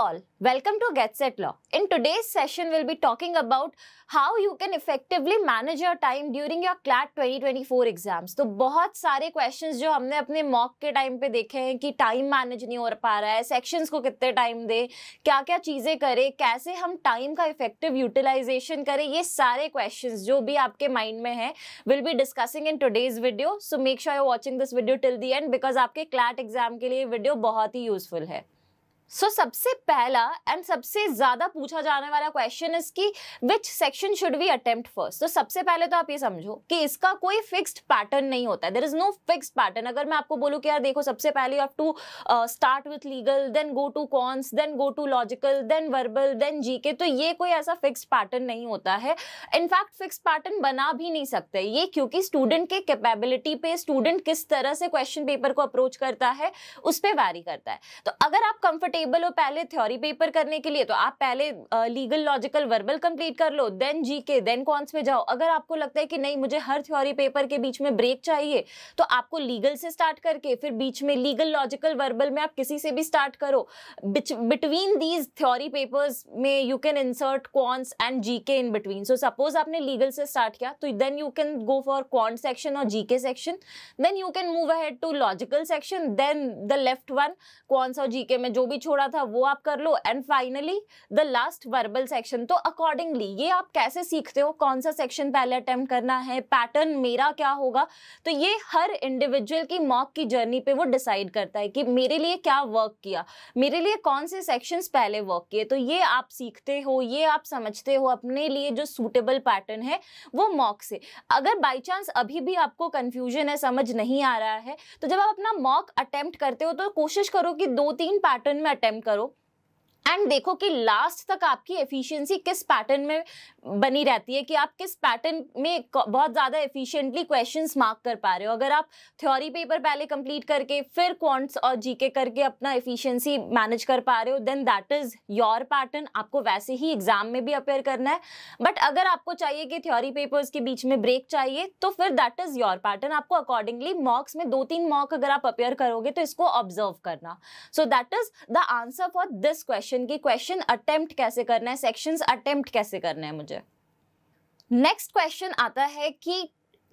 all, welcome to Get Set Law. In today's session, we'll be talking about how you can effectively manage your time during your CLAT 2024 exams. So, बहुत सारे questions जो हमने अपने mock के time पे देखे हैं कि time manage नहीं हो पा रहा है sections को कितने time दे, क्या क्या चीज़ें करें कैसे हम time का effective utilization करें ये सारे questions जो भी आपके mind में हैं we'll be discussing in today's video. So make sure you're watching this video till the end because आपके CLAT exam के लिए video बहुत ही useful है सो so, सबसे पहला एंड सबसे ज्यादा पूछा जाने वाला क्वेश्चन इज कि which section should we attempt first तो सबसे पहले तो आप ये समझो कि इसका कोई फिक्स्ड पैटर्न नहीं होता है there is no fixed pattern अगर मैं आपको बोलूँ कि यार देखो सबसे पहले you have to start with legal then go to quants then go to logical then verbal then G K तो ये कोई ऐसा फिक्स पैटर्न नहीं होता है इनफैक्ट फिक्स पैटर्न बना भी नहीं सकते ये क्योंकि स्टूडेंट के कैपेबिलिटी पे स्टूडेंट किस तरह से क्वेश्चन पेपर को अप्रोच करता है उस पर वैरी करता है तो अगर आप कंफर्टेबल टेबल हो पहले थ्योरी पेपर करने के लिए तो आप पहले लीगल लॉजिकल वर्बल कंप्लीट कर लो देन जी के देन कॉन्स में जाओ अगर आपको लगता है कि नहीं मुझे हर थ्योरी पेपर के बीच में ब्रेक चाहिए तो आपको लीगल से स्टार्ट करके फिर बीच में लीगल लॉजिकल वर्बल में आप किसी से भी स्टार्ट करो बिटवीन दीज थ्योरी पेपर्स में you can insert quants and G K in between so suppose आपने लीगल से स्टार्ट किया तो then you can go for quant section और G K section then you can move ahead to logical section then the left one quants और G के में जो भी छोड़ा था वो आप कर लो and finally the last verbal section तो अकॉर्डिंगली ये आप कैसे सीखते हो कौन सा सेक्शन पहले अटेम्प्ट करना है पैटर्न मेरा क्या होगा तो ये हर इंडिविजुअल की मॉक की जर्नी पे वो डिसाइड करता है कि मेरे लिए क्या वर्क किया मेरे लिए कौन से सेक्शंस पहले वर्क किए तो ये आप सीखते हो ये आप समझते हो अपने लिए जो सूटेबल पैटर्न है वो मॉक से अगर बाई चांस अभी भी आपको कन्फ्यूजन है समझ नहीं आ रहा है तो जब आप अपना मॉक अटेम्प्ट करते हो तो कोशिश करो कि दो तीन पैटर्न में अटेम्प्ट करो एंड देखो कि लास्ट तक आपकी एफिशिएंसी किस पैटर्न में बनी रहती है कि आप किस पैटर्न में बहुत ज़्यादा एफिशिएंटली क्वेश्चंस मार्क कर पा रहे हो अगर आप थ्योरी पेपर पहले कंप्लीट करके फिर क्वांट्स और जीके करके अपना एफिशिएंसी मैनेज कर पा रहे हो then that is your pattern आपको वैसे ही एग्जाम में भी अपेयर करना है बट अगर आपको चाहिए कि थ्योरी पेपर्स के बीच में ब्रेक चाहिए तो फिर दैट इज़ योर पैटर्न आपको अकॉर्डिंगली मॉक्स में दो तीन मॉक अगर आप अपेयर करोगे तो इसको ऑब्जर्व करना so that is the answer for this question question की क्वेश्चन अटेम्प्ट कैसे करना है सेक्शंस अटेम्प्ट कैसे करना है मुझे नेक्स्ट क्वेश्चन आता है कि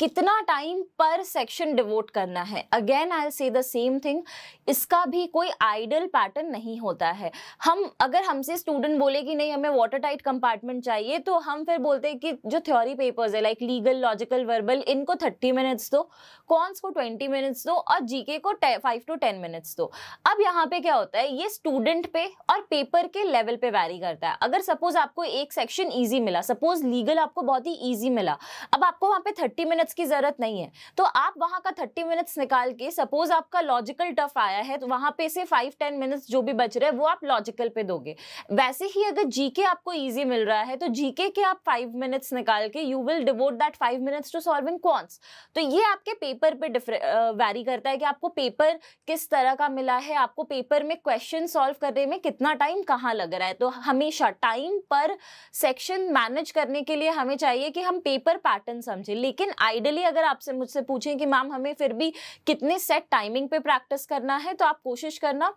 कितना टाइम पर सेक्शन डिवोट करना है अगेन आई से द सेम थिंग इसका भी कोई आइडल पैटर्न नहीं होता है हम अगर हमसे स्टूडेंट बोले कि नहीं हमें वाटर टाइट कंपार्टमेंट चाहिए तो हम फिर बोलते हैं कि जो थ्योरी पेपर्स है लाइक लीगल लॉजिकल वर्बल इनको थर्टी मिनट्स दो कॉन्स को ट्वेंटी मिनट्स दो और जीके को फाइव टू टेन मिनट्स दो अब यहाँ पे क्या होता है ये स्टूडेंट पे और पेपर के लेवल पे वैरी करता है अगर सपोज आपको एक सेक्शन ईजी मिला सपोज लीगल आपको बहुत ही ईजी मिला अब आपको वहाँ पे थर्टी मिनट मिनट्स की ज़रूरत नहीं है तो आप वहां का थर्टी मिनट्स निकाल के सपोज आपका लॉजिकल टफ आया है तो वहां पे से फाइव टेन मिनट्स जो भी बच रहे हैं वो आप लॉजिकल पे दोगे वैसे ही अगर जीके आपको ईजी मिल रहा है तो जीके के आप फाइव मिनट्स निकाल के you will devote that five minutes to solving quants तो ये आपके पेपर पे वैरी करता है कि आपको पेपर किस तरह का मिला है आपको पेपर में क्वेश्चन सॉल्व करने में कितना टाइम कहाँ लग रहा है तो हमेशा टाइम पर सेक्शन मैनेज करने के लिए हमें चाहिए कि हम पेपर पैटर्न समझें लेकिन आइडियली अगर आपसे मुझसे पूछें कि मैम हमें फिर भी कितने सेट टाइमिंग पे प्रैक्टिस करना है तो आप कोशिश करना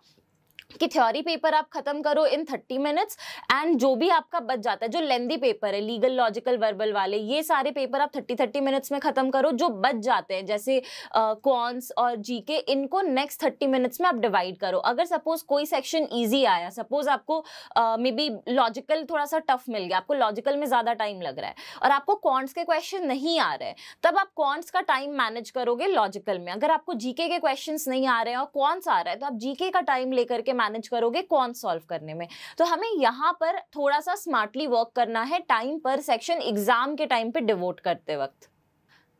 कि थ्योरी पेपर आप खत्म करो इन थर्टी मिनट्स एंड जो भी आपका बच जाता है जो लेंदी पेपर है लीगल लॉजिकल वर्बल वाले ये सारे पेपर आप थर्टी थर्टी मिनट्स में खत्म करो जो बच जाते हैं जैसे क्वांस uh, और जीके इनको नेक्स्ट थर्टी मिनट्स में आप डिवाइड करो अगर सपोज कोई सेक्शन ईजी आया सपोज आपको मे बी लॉजिकल थोड़ा सा टफ मिल गया आपको लॉजिकल में ज़्यादा टाइम लग रहा है और आपको क्वांट्स के क्वेश्चन नहीं आ रहे तब आप क्वांट्स का टाइम मैनेज करोगे लॉजिकल में अगर आपको जीके के क्वेश्चन नहीं आ रहे हैं और क्वांट्स आ रहा है तो आप जीके का टाइम लेकर के मैनेज करोगे कौन सॉल्व करने में तो हमें यहाँ पर थोड़ा सा स्मार्टली वर्क करना है टाइम पर सेक्शन एग्जाम के टाइम पे डिवोट करते वक्त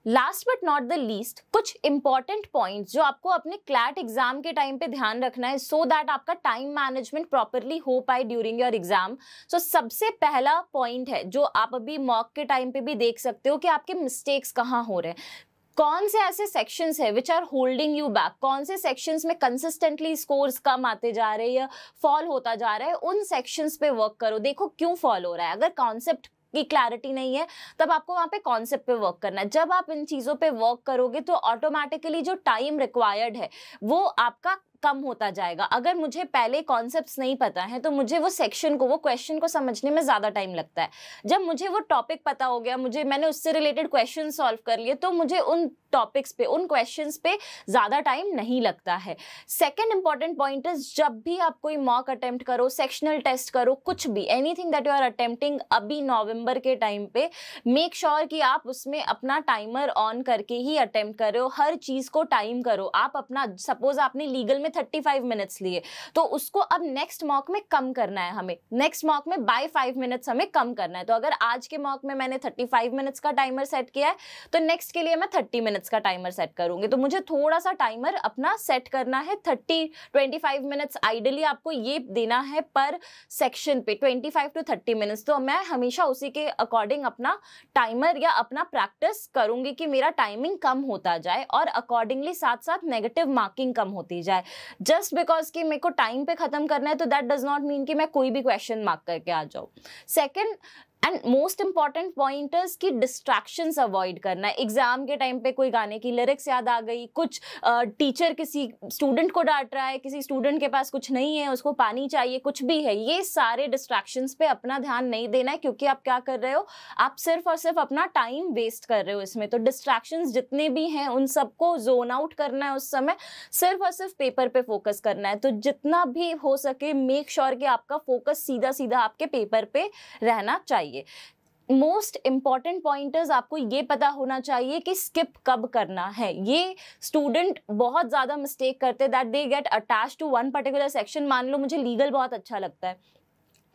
last but not the least कुछ इंपॉर्टेंट पॉइंट्स जो आपको अपने क्लैट एग्जाम के टाइम पे ध्यान रखना है सो so दैट आपका टाइम मैनेजमेंट प्रॉपरली हो पाए ड्यूरिंग योर एग्जाम सो सबसे पहला पॉइंट है जो आप अभी मॉक के टाइम पे भी देख सकते हो कि आपके मिस्टेक्स कहाँ हो रहे हैं कौन से ऐसे सेक्शंस है which are holding you back कौन से सेक्शंस में कंसिस्टेंटली स्कोर्स कम आते जा रहे हैं या फॉल होता जा रहा है उन सेक्शंस पे वर्क करो देखो क्यों फॉल हो रहा है अगर कॉन्सेप्ट की क्लैरिटी नहीं है तब आपको वहाँ पे कॉन्सेप्ट पे वर्क करना है जब आप इन चीज़ों पे वर्क करोगे तो ऑटोमेटिकली जो टाइम रिक्वायर्ड है वो आपका कम होता जाएगा अगर मुझे पहले कॉन्सेप्ट नहीं पता है तो मुझे वो सेक्शन को वो क्वेश्चन को समझने में ज़्यादा टाइम लगता है जब मुझे वो टॉपिक पता हो गया मुझे मैंने उससे रिलेटेड क्वेश्चन सॉल्व कर लिए तो मुझे उन टॉपिक्स पे उन क्वेश्चंस पे ज़्यादा टाइम नहीं लगता है सेकेंड इंपॉर्टेंट पॉइंट इज जब भी आप कोई मॉक अटेम्प्ट करो सेक्शनल टेस्ट करो कुछ भी anything that you are attempting अभी नवंबर के टाइम पे मेक श्योर sure कि आप उसमें अपना टाइमर ऑन करके ही अटेम्प्ट करो हर चीज़ को टाइम करो आप अपना सपोज आपने लीगल में थर्टी फाइव मिनट्स लिए तो उसको अब नेक्स्ट मॉक में कम करना है हमें नेक्स्ट मॉक में बाय फाइव मिनट्स हमें कम करना है तो अगर आज के मॉक में मैंने थर्टी फाइव मिनट्स का टाइमर सेट किया है तो नेक्स्ट के लिए मैं थर्टी मिनट्स का टाइमर सेट करूंगी तो मुझे थोड़ा सा टाइमर अपना सेट करना है thirty twenty five minutes ideally आपको ये देना है पर सेक्शन पे twenty five to thirty minutes तो मैं हमेशा उसी के अकॉर्डिंग अपना टाइमर या अपना प्रैक्टिस करूंगी कि मेरा टाइमिंग कम होता जाए और अकॉर्डिंगली साथ साथ नेगेटिव मार्किंग कम होती जाए जस्ट बिकॉज कि मेरे को टाइम पे ख़त्म करना है तो दैट डज़ नॉट मीन कि मैं कोई भी क्वेश्चन मार्क करके आ जाऊँ second and most important point कि डिस्ट्रैक्शन अवॉइड करना है एग्जाम के टाइम पे कोई गाने की लिरिक्स याद आ गई कुछ टीचर uh, किसी स्टूडेंट को डांट रहा है किसी स्टूडेंट के पास कुछ नहीं है उसको पानी चाहिए कुछ भी है ये सारे डिस्ट्रैक्शन पे अपना ध्यान नहीं देना है क्योंकि आप क्या कर रहे हो आप सिर्फ और सिर्फ अपना टाइम वेस्ट कर रहे हो इसमें तो डिस्ट्रैक्शन जितने भी हैं उन सबको जोन आउट करना है उस समय सिर्फ और सिर्फ पेपर पे फोकस करना है तो जितना भी हो सके मेक श्योर sure कि आपका फोकस सीधा सीधा आपके पेपर पे रहना चाहिए चाहिए मोस्ट इम्पॉर्टेंट पॉइंटर्स आपको ये पता होना चाहिए कि स्किप कब करना है ये स्टूडेंट बहुत ज़्यादा मिस्टेक करते हैं that they get attach to one particular section मान लो मुझे लीगल बहुत अच्छा लगता है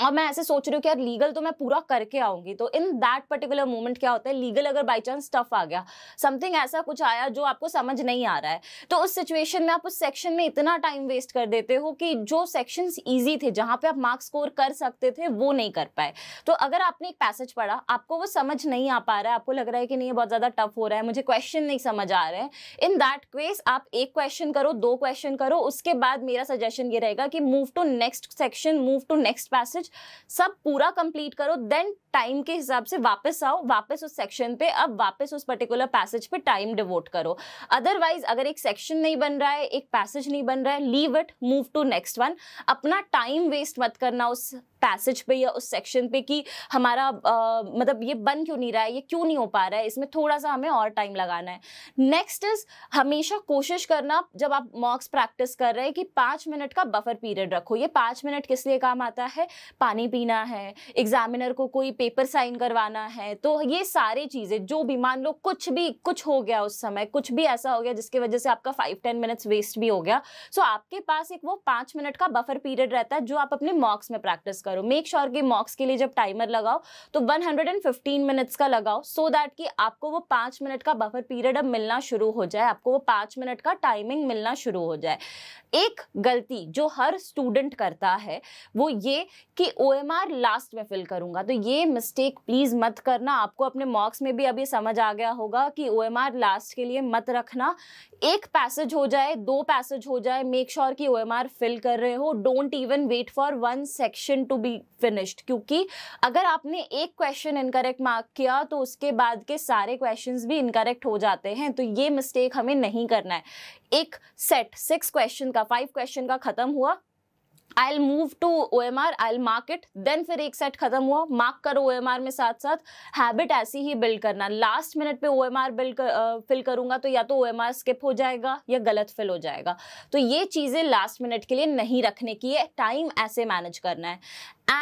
अब मैं ऐसे सोच रही हूँ कि यार लीगल तो मैं पूरा करके आऊंगी तो इन दैट पर्टिकुलर मोमेंट क्या होता है लीगल अगर बाई चांस टफ आ गया समथिंग ऐसा कुछ आया जो आपको समझ नहीं आ रहा है तो उस सिचुएशन में आप उस सेक्शन में इतना टाइम वेस्ट कर देते हो कि जो सेक्शन ईजी थे जहाँ पे आप मार्क्स स्कोर कर सकते थे वो नहीं कर पाए तो अगर आपने एक पैसेज पढ़ा आपको वो समझ नहीं आ पा रहा है आपको लग रहा है कि नहीं ये बहुत ज़्यादा टफ हो रहा है मुझे क्वेश्चन नहीं समझ आ रहे हैं इन दैट केस आप एक क्वेश्चन करो दो क्वेश्चन करो उसके बाद मेरा सजेशन ये रहेगा कि move to next section move to next passage सब पूरा कंप्लीट करो देन टाइम के हिसाब से वापस आओ वापस उस सेक्शन पे अब वापस उस पर्टिकुलर पैसेज पे टाइम डिवोट करो अदरवाइज अगर एक सेक्शन नहीं बन रहा है एक पैसेज नहीं बन रहा है leave it move to next one अपना टाइम वेस्ट मत करना उस पैसेज पे या उस सेक्शन पे कि हमारा आ, मतलब ये बन क्यों नहीं रहा है ये क्यों नहीं हो पा रहा है इसमें थोड़ा सा हमें और टाइम लगाना है नेक्स्ट इज हमेशा कोशिश करना जब आप मॉक्स प्रैक्टिस कर रहे हैं कि पाँच मिनट का बफर पीरियड रखो ये पाँच मिनट किस लिए काम आता है पानी पीना है एग्जामिनर को कोई पेपर साइन करवाना है तो ये सारी चीज़ें जो भी मान लो कुछ भी कुछ हो गया उस समय कुछ भी ऐसा हो गया जिसकी वजह से आपका फाइव टेन मिनट्स वेस्ट भी हो गया सो so, आपके पास एक वो पाँच मिनट का बफर पीरियड रहता है जो आप अपने मॉक्स में प्रैक्टिस करो मेक श्योर sure कि मॉक्स के लिए जब टाइमर लगाओ तो वन मिनट्स का लगाओ सो so दैट कि आपको वो पाँच मिनट का बफर पीरियड अब मिलना शुरू हो जाए आपको वो पाँच मिनट का टाइमिंग मिलना शुरू हो जाए एक गलती जो हर स्टूडेंट करता है वो ये कि ओ लास्ट में फिल करूँगा तो ये मिस्टेक प्लीज़ मत करना आपको अपने मॉक्स में भी अभी समझ आ गया होगा कि ओ लास्ट के लिए मत रखना एक पैसेज हो जाए दो पैसेज हो जाए मेक श्योर sure कि ओ फिल कर रहे हो don't even wait for one section to be finished क्योंकि अगर आपने एक क्वेश्चन इनकरेक्ट मार्क किया तो उसके बाद के सारे क्वेश्चंस भी इनकरेक्ट हो जाते हैं तो ये मिस्टेक हमें नहीं करना है एक सेट सिक्स क्वेश्चन का फाइव क्वेश्चन का खत्म हुआ I'll move to O M R I'll mark it then फिर एक सेट खत्म हुआ मार्क करो ओ एम आर में साथ साथ हैबिट ऐसी ही बिल्ड करना लास्ट मिनट पे O M R build fill करूंगा तो या तो ओ एम आर स्किप हो जाएगा या गलत फिल हो जाएगा तो ये चीज़ें लास्ट मिनट के लिए नहीं रखने की है टाइम ऐसे मैनेज करना है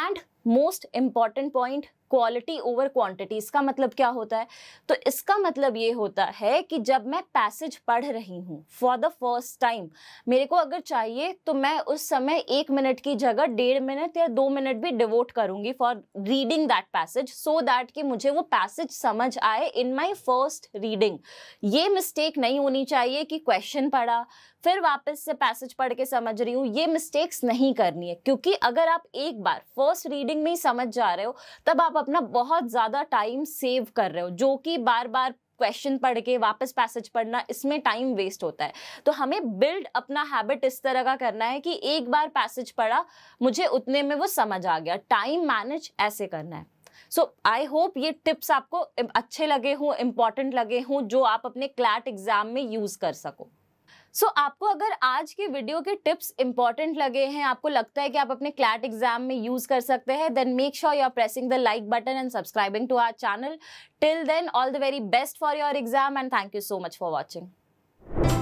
and most important point quality over quantity इसका मतलब क्या होता है तो इसका मतलब ये होता है कि जब मैं पैसेज पढ़ रही हूँ फॉर द फर्स्ट टाइम मेरे को अगर चाहिए तो मैं उस समय एक मिनट की जगह डेढ़ मिनट या दो मिनट भी डिवोट करूँगी for reading that passage so that कि मुझे वो पैसेज समझ आए इन माई फर्स्ट रीडिंग ये मिस्टेक नहीं होनी चाहिए कि क्वेश्चन पढ़ा फिर वापस से पैसेज पढ़ के समझ रही हूँ ये मिस्टेक्स नहीं करनी है क्योंकि अगर आप एक बार फर्स्ट रीडिंग में ही समझ जा रहे हो तब आप आप अपना बहुत ज़्यादा टाइम सेव कर रहे हो जो कि बार बार क्वेश्चन पढ़ के वापस पैसेज पढ़ना इसमें टाइम वेस्ट होता है तो हमें बिल्ड अपना हैबिट इस तरह का करना है कि एक बार पैसेज पढ़ा मुझे उतने में वो समझ आ गया टाइम मैनेज ऐसे करना है सो आई होप ये टिप्स आपको अच्छे लगे हों इम्पॉर्टेंट लगे हों जो आप अपने क्लैट एग्जाम में यूज़ कर सको सो so, आपको अगर आज के वीडियो के टिप्स इंपॉर्टेंट लगे हैं आपको लगता है कि आप अपने क्लैट एग्जाम में यूज कर सकते हैं then make sure you are pressing the like button and subscribing to our channel till then all the very best for your exam and thank you so much for watching